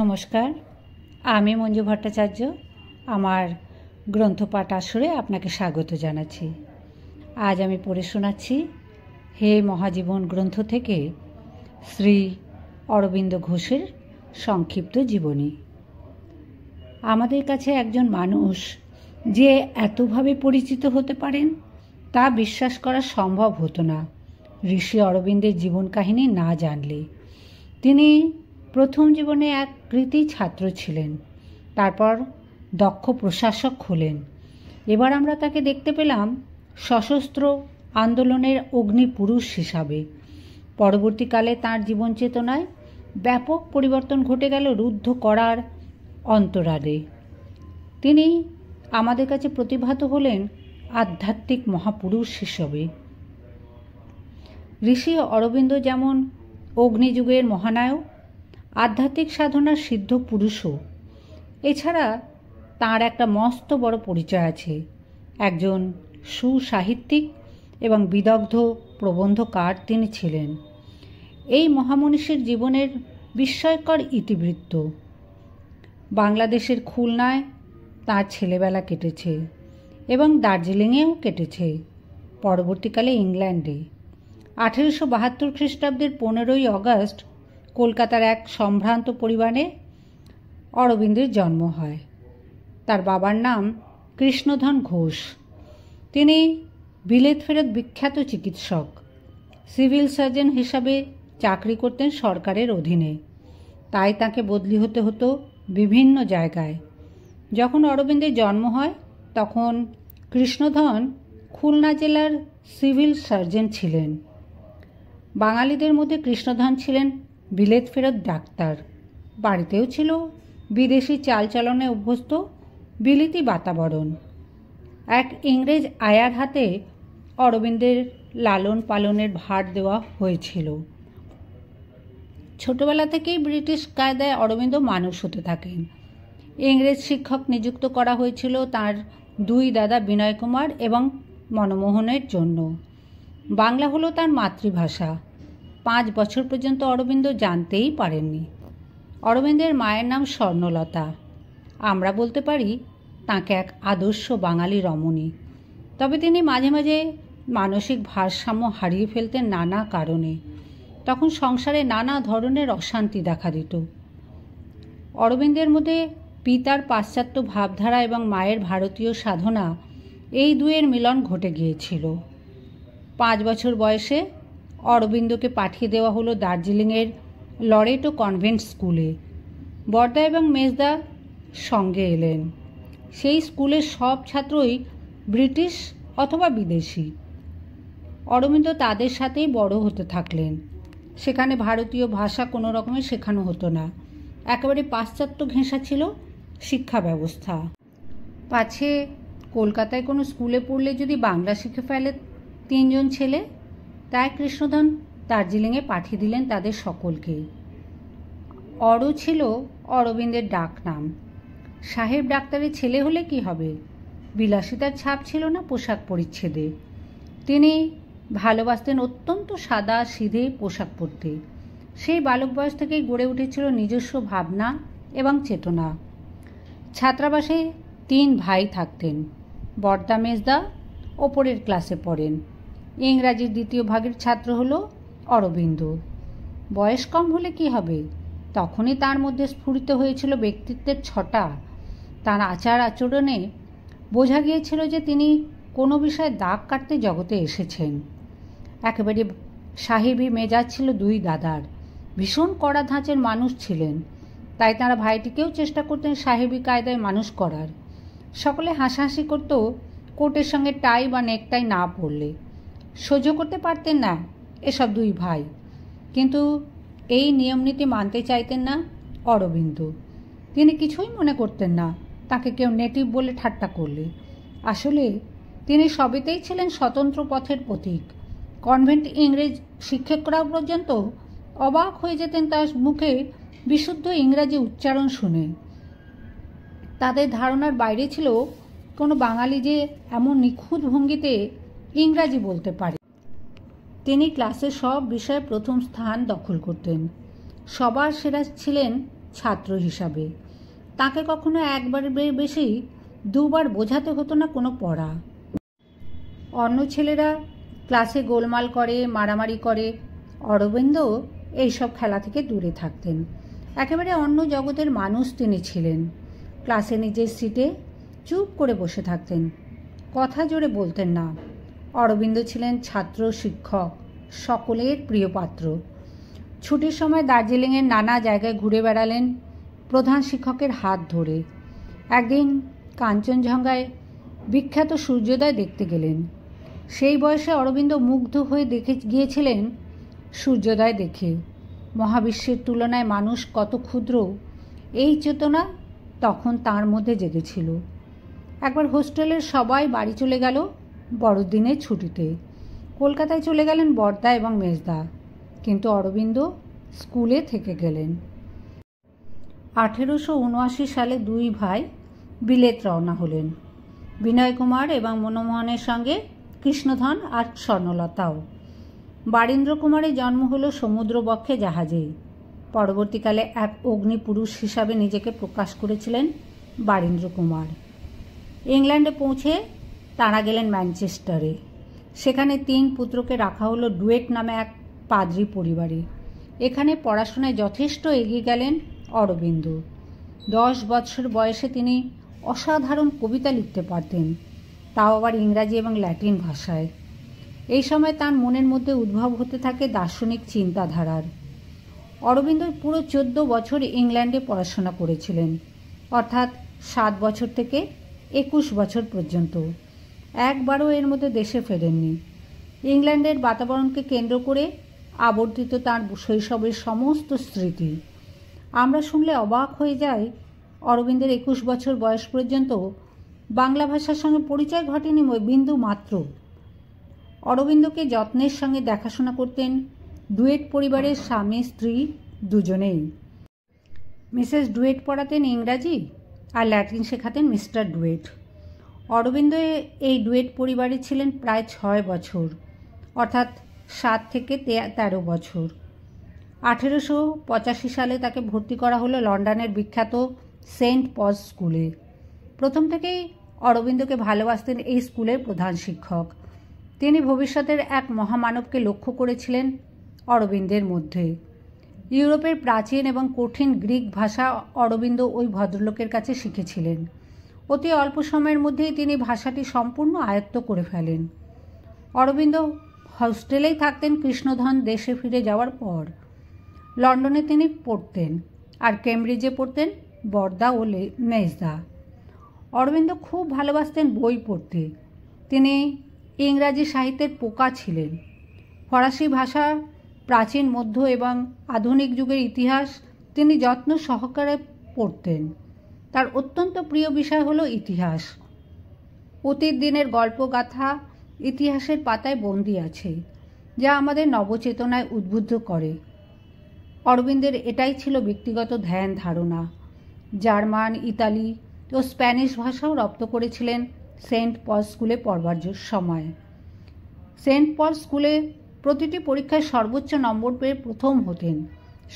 নমস্কার আমি মঞ্জু ভট্টাচার্য আমার গ্রন্থপাঠ আসরে আপনাকে স্বাগত জানাচ্ছি আজ আমি পড়ে শোনাচ্ছি হে মহাজীবন গ্রন্থ থেকে শ্রী অরবিন্দ ঘোষের সংক্ষিপ্ত জীবনী আমাদের কাছে একজন মানুষ যে এতভাবে পরিচিত হতে পারেন তা বিশ্বাস করা সম্ভব হতো না ঋষি অরবিন্দের জীবন কাহিনী না জানলে তিনি প্রথম জীবনে এক কৃতি ছাত্র ছিলেন তারপর দক্ষ প্রশাসক হলেন এবার আমরা তাকে দেখতে পেলাম সশস্ত্র আন্দোলনের অগ্নিপুরুষ হিসাবে পরবর্তীকালে তার জীবন চেতনায় ব্যাপক পরিবর্তন ঘটে গেল রুদ্ধ করার অন্তরালে তিনি আমাদের কাছে প্রতিভাত হলেন আধ্যাত্মিক মহাপুরুষ হিসেবে ঋষি অরবিন্দ যেমন অগ্নিযুগের মহানায়ক আধ্যাত্মিক সাধনার সিদ্ধ পুরুষও এছাড়া তার একটা মস্ত বড় পরিচয় আছে একজন সুসাহিত্যিক এবং বিদগ্ধ প্রবন্ধকার তিনি ছিলেন এই মহামনীষীর জীবনের বিস্ময়কর ইতিবৃত্ত বাংলাদেশের খুলনায় তার ছেলেবেলা কেটেছে এবং দার্জিলিংয়েও কেটেছে পরবর্তীকালে ইংল্যান্ডে আঠেরোশো বাহাত্তর খ্রিস্টাব্দের পনেরোই অগস্ট কলকাতার এক সম্ভ্রান্ত পরিবারে অরবিন্দের জন্ম হয় তার বাবার নাম কৃষ্ণধন ঘোষ তিনি বিলেত ফেরত বিখ্যাত চিকিৎসক সিভিল সার্জন হিসাবে চাকরি করতেন সরকারের অধীনে তাই তাকে বদলি হতে হতো বিভিন্ন জায়গায় যখন অরবিন্দের জন্ম হয় তখন কৃষ্ণধন খুলনা জেলার সিভিল সার্জন ছিলেন বাঙালিদের মধ্যে কৃষ্ণধন ছিলেন বিলেত ফেরত ডাক্তার বাড়িতেও ছিল বিদেশি চালচলনে অভ্যস্ত বিলিতি বাতাবরণ এক ইংরেজ আয়ার হাতে অরবিন্দের লালন পালনের ভার দেওয়া হয়েছিল ছোটবেলা থেকেই ব্রিটিশ কায়দায় অরবিন্দ মানুষ হতে থাকেন ইংরেজ শিক্ষক নিযুক্ত করা হয়েছিল তার দুই দাদা বিনয় কুমার এবং মনমোহনের জন্য বাংলা হলো তার মাতৃভাষা পাঁচ বছর পর্যন্ত অরবিন্দ জানতেই পারেননি অরবিন্দের মায়ের নাম স্বর্ণলতা আমরা বলতে পারি তাঁকে এক আদর্শ বাঙালি রমণী তবে তিনি মাঝে মাঝে মানসিক ভারসাম্য হারিয়ে ফেলতেন নানা কারণে তখন সংসারে নানা ধরনের অশান্তি দেখা দিত অরবিন্দের মধ্যে পিতার পাশ্চাত্য ভাবধারা এবং মায়ের ভারতীয় সাধনা এই দুয়ের মিলন ঘটে গিয়েছিল পাঁচ বছর বয়সে অরবিন্দকে পাঠিয়ে দেওয়া হলো দার্জিলিংয়ের লরেটো কনভেন্ট স্কুলে বর্দা এবং মেজদা সঙ্গে এলেন সেই স্কুলের সব ছাত্রই ব্রিটিশ অথবা বিদেশি অরবিন্দ তাদের সাথেই বড় হতে থাকলেন সেখানে ভারতীয় ভাষা কোনো রকমে শেখানো হতো না একেবারে পাশ্চাত্য ঘেঁষা ছিল শিক্ষা ব্যবস্থা পাছে কলকাতায় কোনো স্কুলে পড়লে যদি বাংলা শিখে ফেলে তিনজন ছেলে তাই কৃষ্ণধন দার্জিলিংয়ে পাঠিয়ে দিলেন তাদের সকলকেই অরও ছিল অরবিন্দের ডাক নাম সাহেব ডাক্তারের ছেলে হলে কি হবে বিলাসিতার ছাপ ছিল না পোশাক পরিচ্ছেদে তিনি ভালোবাসতেন অত্যন্ত সাদা সিধে পোশাক পরতে সেই বালক বয়স থেকেই গড়ে উঠেছিল নিজস্ব ভাবনা এবং চেতনা ছাত্রাবাসে তিন ভাই থাকতেন বর্দা মেজদা ওপরের ক্লাসে পড়েন ইংরাজির দ্বিতীয় ভাগের ছাত্র হল অরবিন্দ বয়স কম হলে কি হবে তখনই তার মধ্যে স্ফুরিত হয়েছিল ব্যক্তিত্বের ছটা তার আচার আচরণে বোঝা গিয়েছিল যে তিনি কোনো বিষয়ে দাগ কাটতে জগতে এসেছেন একেবারে সাহেবী মেজাজ ছিল দুই দাদার ভীষণ কড়া ধাঁচের মানুষ ছিলেন তাই তারা ভাইটিকেও চেষ্টা করতেন সাহেবী কায়দায় মানুষ করার সকলে হাসাহাসি করত কোটের সঙ্গে টাই বা নেকটাই না পড়লে সহ্য করতে পারতেন না এসব দুই ভাই কিন্তু এই নিয়মনীতি মানতে চাইতেন না অরবিন্দ তিনি কিছুই মনে করতেন না তাকে কেউ নেটিভ বলে ঠাট্টা করলে আসলে তিনি সবেতেই ছিলেন স্বতন্ত্র পথের প্রতীক কনভেন্ট ইংরেজ শিক্ষকরা পর্যন্ত অবাক হয়ে যেতেন তার মুখে বিশুদ্ধ ইংরাজি উচ্চারণ শুনে তাদের ধারণার বাইরে ছিল কোনো বাঙালি যে এমন নিখুঁত ভঙ্গিতে ইংরাজি বলতে পারে তিনি ক্লাসে সব বিষয়ে প্রথম স্থান দখল করতেন সবার সেরা ছিলেন ছাত্র হিসাবে তাকে কখনো একবার বেশি দুবার বোঝাতে হতো না কোনো পড়া অন্য ছেলেরা ক্লাসে গোলমাল করে মারামারি করে অরবিন্দ এইসব খেলা থেকে দূরে থাকতেন একেবারে অন্য জগতের মানুষ তিনি ছিলেন ক্লাসে নিজের সিটে চুপ করে বসে থাকতেন কথা জোরে বলতেন না অরবিন্দ ছিলেন ছাত্র শিক্ষক সকলের প্রিয় পাত্র ছুটির সময় দার্জিলিংয়ের নানা জায়গায় ঘুরে বেড়ালেন প্রধান শিক্ষকের হাত ধরে একদিন কাঞ্চনজঙ্ঘায় বিখ্যাত সূর্যোদয় দেখতে গেলেন সেই বয়সে অরবিন্দ মুগ্ধ হয়ে দেখে গিয়েছিলেন সূর্যোদয় দেখে মহাবিশ্বের তুলনায় মানুষ কত ক্ষুদ্র এই চেতনা তখন তার মধ্যে জেগেছিল একবার হোস্টেলের সবাই বাড়ি চলে গেল বড়দিনের ছুটিতে কলকাতায় চলে গেলেন বর্দা এবং মেজদা কিন্তু অরবিন্দ স্কুলে থেকে গেলেন আঠেরোশো উনআশি সালে দুই ভাই বিলেত রওনা হলেন বিনয় কুমার এবং মনমোহনের সঙ্গে কৃষ্ণধন আর স্বর্ণলতাও বারীন্দ্র কুমারের জন্ম হল সমুদ্রবক্ষে জাহাজেই পরবর্তীকালে এক অগ্নিপুরুষ হিসাবে নিজেকে প্রকাশ করেছিলেন বারীন্দ্র কুমার ইংল্যান্ডে পৌঁছে তারা গেলেন ম্যানচেস্টারে সেখানে তিন পুত্রকে রাখা হলো ডুয়েট নামে এক পাদ্রি পরিবারে এখানে পড়াশোনায় যথেষ্ট এগিয়ে গেলেন অরবিন্দ দশ বছর বয়সে তিনি অসাধারণ কবিতা লিখতে পারতেন তাও আবার ইংরাজি এবং ল্যাটিন ভাষায় এই সময় তার মনের মধ্যে উদ্ভব হতে থাকে দার্শনিক চিন্তাধারার অরবিন্দ পুরো চোদ্দ বছর ইংল্যান্ডে পড়াশোনা করেছিলেন অর্থাৎ সাত বছর থেকে একুশ বছর পর্যন্ত একবারও এর মধ্যে দেশে ফেরেননি ইংল্যান্ডের বাতাবরণকে কেন্দ্র করে আবর্তিত তাঁর শৈশবের সমস্ত স্মৃতি আমরা শুনলে অবাক হয়ে যাই অরবিন্দের একুশ বছর বয়স পর্যন্ত বাংলা ভাষার সঙ্গে পরিচয় ঘটেনি বিন্দু মাত্র অরবিন্দকে যত্নের সঙ্গে দেখাশোনা করতেন ডুয়েট পরিবারের স্বামী স্ত্রী দুজনেই মিসেস ডুয়েট পড়াতেন ইংরাজি আর ল্যাটিন শেখাতেন মিস্টার ডুয়েট অরবিন্দ এই ডুয়েট পরিবারে ছিলেন প্রায় ছয় বছর অর্থাৎ সাত থেকে তেরো বছর আঠেরোশো পঁচাশি সালে তাকে ভর্তি করা হলো লন্ডনের বিখ্যাত সেন্ট পজ স্কুলে প্রথম থেকেই অরবিন্দকে ভালোবাসতেন এই স্কুলের প্রধান শিক্ষক তিনি ভবিষ্যতের এক মহামানবকে লক্ষ্য করেছিলেন অরবিন্দের মধ্যে ইউরোপের প্রাচীন এবং কঠিন গ্রিক ভাষা অরবিন্দ ওই ভদ্রলোকের কাছে শিখেছিলেন অতি অল্প সময়ের মধ্যেই তিনি ভাষাটি সম্পূর্ণ আয়ত্ত করে ফেলেন অরবিন্দ হস্টেলেই থাকতেন কৃষ্ণধন দেশে ফিরে যাওয়ার পর লন্ডনে তিনি পড়তেন আর কেমব্রিজে পড়তেন বর্দা ও মেজদা অরবিন্দ খুব ভালোবাসতেন বই পড়তে তিনি ইংরাজি সাহিত্যের পোকা ছিলেন ফরাসি ভাষা প্রাচীন মধ্য এবং আধুনিক যুগের ইতিহাস তিনি যত্ন সহকারে পড়তেন তার অত্যন্ত প্রিয় বিষয় হলো ইতিহাস অতীত দিনের গল্পগাথা ইতিহাসের পাতায় বন্দী আছে যা আমাদের নবচেতনায় উদ্বুদ্ধ করে অরবিন্দের এটাই ছিল ব্যক্তিগত ধ্যান ধারণা জার্মান ইতালি ও স্প্যানিশ ভাষাও রপ্ত করেছিলেন সেন্ট পল স্কুলে পড়বার সময় সেন্ট পল স্কুলে প্রতিটি পরীক্ষায় সর্বোচ্চ নম্বর পেয়ে প্রথম হতেন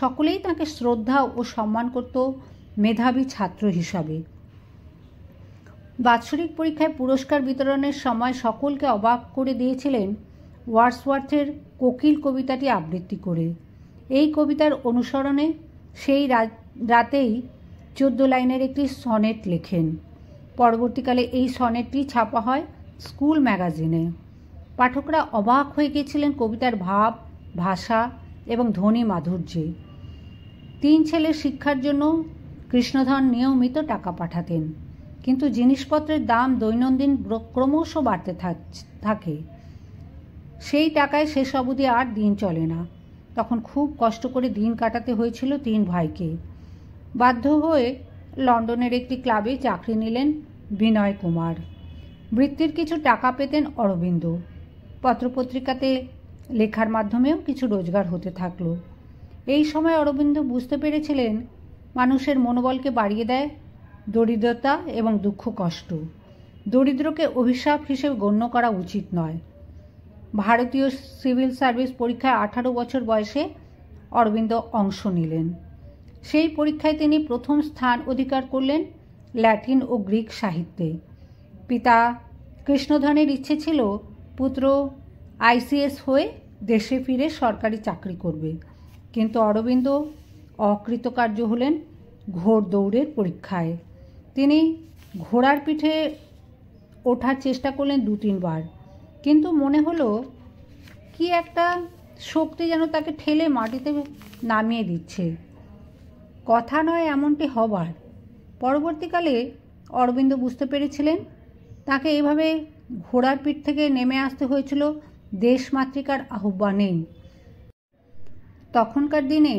সকলেই তাকে শ্রদ্ধা ও সম্মান করত মেধাবী ছাত্র হিসাবে বাৎসরিক পরীক্ষায় পুরস্কার বিতরণের সময় সকলকে অবাক করে দিয়েছিলেন ওয়ার্সওয়ার্থের কোকিল কবিতাটি আবৃত্তি করে এই কবিতার অনুসরণে সেই রাতেই চোদ্দ লাইনের একটি সনেট লেখেন পরবর্তীকালে এই সনেটটি ছাপা হয় স্কুল ম্যাগাজিনে পাঠকরা অবাক হয়ে গিয়েছিলেন কবিতার ভাব ভাষা এবং ধ্বনি মাধুর্যে তিন ছেলের শিক্ষার জন্য কৃষ্ণধন নিয়মিত টাকা পাঠাতেন কিন্তু জিনিসপত্রের দাম দৈনন্দিন ক্রমশ বাড়তে থাকে সেই টাকায় শেষ অবধি আর দিন চলে না তখন খুব কষ্ট করে দিন কাটাতে হয়েছিল তিন ভাইকে বাধ্য হয়ে লন্ডনের একটি ক্লাবে চাকরি নিলেন বিনয় কুমার বৃত্তির কিছু টাকা পেতেন অরবিন্দ পত্রপত্রিকাতে লেখার মাধ্যমেও কিছু রোজগার হতে থাকলো এই সময় অরবিন্দ বুঝতে পেরেছিলেন মানুষের মনোবলকে বাড়িয়ে দেয় দরিদ্রতা এবং দুঃখ কষ্ট দরিদ্রকে অভিশাপ হিসেবে গণ্য করা উচিত নয় ভারতীয় সিভিল সার্ভিস পরীক্ষায় আঠারো বছর বয়সে অরবিন্দ অংশ নিলেন সেই পরীক্ষায় তিনি প্রথম স্থান অধিকার করলেন ল্যাটিন ও গ্রিক সাহিত্যে পিতা কৃষ্ণধনের ইচ্ছে ছিল পুত্র আইসিএস হয়ে দেশে ফিরে সরকারি চাকরি করবে কিন্তু অরবিন্দ অকৃতকার্য হলেন ঘোর দৌড়ের পরীক্ষায় তিনি ঘোড়ার পিঠে ওঠার চেষ্টা করলেন দু তিনবার কিন্তু মনে হলো কি একটা শক্তি যেন তাকে ঠেলে মাটিতে নামিয়ে দিচ্ছে কথা নয় এমনটি হবার পরবর্তীকালে অরবিন্দ বুঝতে পেরেছিলেন তাকে এভাবে ঘোড়ার পিঠ থেকে নেমে আসতে হয়েছিল দেশমাতৃকার আহ্বানেই তখনকার দিনে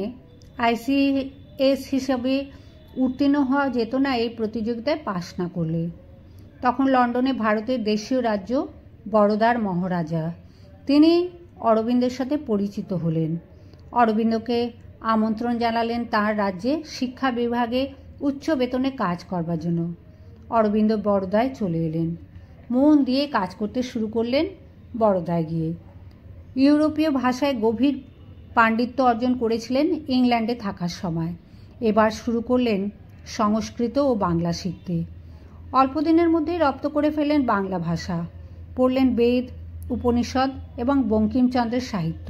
আইসিএস হিসাবে উত্তীর্ণ হওয়া যেত না এই প্রতিযোগিতায় পাশ না করলে তখন লন্ডনে ভারতের দেশীয় রাজ্য বড়দার মহারাজা তিনি অরবিন্দের সাথে পরিচিত হলেন অরবিন্দকে আমন্ত্রণ জানালেন তার রাজ্যে শিক্ষা বিভাগে উচ্চ বেতনে কাজ করবার জন্য অরবিন্দ বড়দায় চলে এলেন মন দিয়ে কাজ করতে শুরু করলেন বড়দায় গিয়ে ইউরোপীয় ভাষায় গভীর পাণ্ডিত্য অর্জন করেছিলেন ইংল্যান্ডে থাকার সময় এবার শুরু করলেন সংস্কৃত ও বাংলা শিখতে অল্পদিনের মধ্যেই রপ্ত করে ফেলেন বাংলা ভাষা পড়লেন বেদ উপনিষদ এবং বঙ্কিমচন্দ্রের সাহিত্য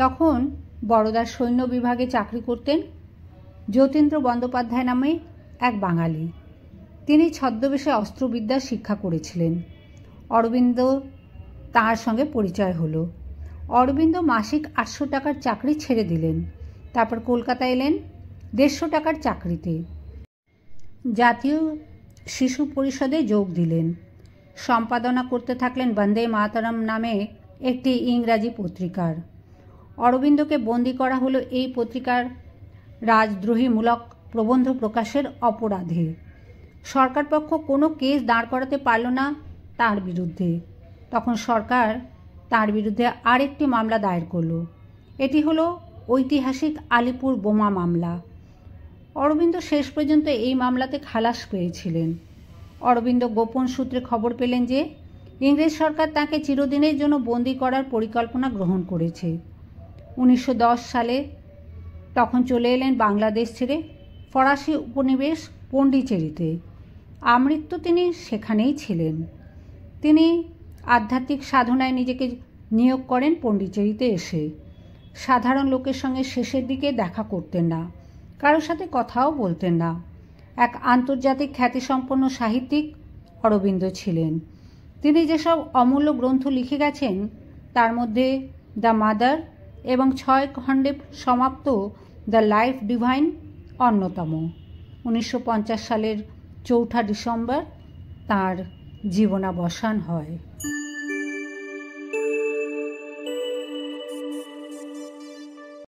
তখন বড়দার সৈন্য বিভাগে চাকরি করতেন যতীন্দ্র বন্দ্যোপাধ্যায় নামে এক বাঙালি তিনি ছদ্মবেশে অস্ত্রবিদ্যা শিক্ষা করেছিলেন অরবিন্দ তাঁর সঙ্গে পরিচয় হলো অরবিন্দ মাসিক আটশো টাকার চাকরি ছেড়ে দিলেন তারপর কলকাতা এলেন দেড়শো টাকার চাকরিতে জাতীয় শিশু পরিষদে যোগ দিলেন সম্পাদনা করতে থাকলেন বন্দে মাতারাম নামে একটি ইংরাজি পত্রিকার অরবিন্দকে বন্দি করা হলো এই পত্রিকার রাজদ্রোহীমূলক প্রবন্ধ প্রকাশের অপরাধে সরকার পক্ষ কোনো কেস দাঁড় করাতে পারল না তার বিরুদ্ধে তখন সরকার তার বিরুদ্ধে আরেকটি মামলা দায়ের করল এটি হলো ঐতিহাসিক আলিপুর বোমা মামলা অরবিন্দ শেষ পর্যন্ত এই মামলাতে খালাস পেয়েছিলেন অরবিন্দ গোপন সূত্রে খবর পেলেন যে ইংরেজ সরকার তাকে চিরদিনের জন্য বন্দি করার পরিকল্পনা গ্রহণ করেছে উনিশশো সালে তখন চলে এলেন বাংলাদেশ ছেড়ে ফরাসি উপনিবেশ পণ্ডিচেরিতে আমৃত্যু তিনি সেখানেই ছিলেন তিনি আধ্যাত্মিক সাধনায় নিজেকে নিয়োগ করেন পণ্ডিচেরিতে এসে সাধারণ লোকের সঙ্গে শেষের দিকে দেখা করতেন না কারোর সাথে কথাও বলতেন না এক আন্তর্জাতিক খ্যাতিসম্পন্ন সাহিত্যিক অরবিন্দ ছিলেন তিনি যেসব অমূল্য গ্রন্থ লিখে গেছেন তার মধ্যে দ্য মাদার এবং ছয় খণ্ডে সমাপ্ত দ্য লাইফ ডিভাইন অন্যতম উনিশশো সালের চৌঠা ডিসেম্বর তার জীবনাবসান হয়